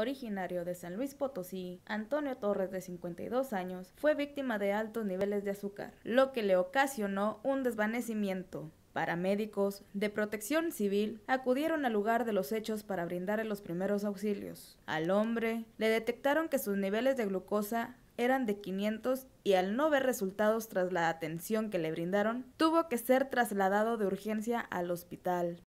originario de San Luis Potosí, Antonio Torres de 52 años, fue víctima de altos niveles de azúcar, lo que le ocasionó un desvanecimiento. Paramédicos de protección civil acudieron al lugar de los hechos para brindarle los primeros auxilios. Al hombre le detectaron que sus niveles de glucosa eran de 500 y al no ver resultados tras la atención que le brindaron, tuvo que ser trasladado de urgencia al hospital.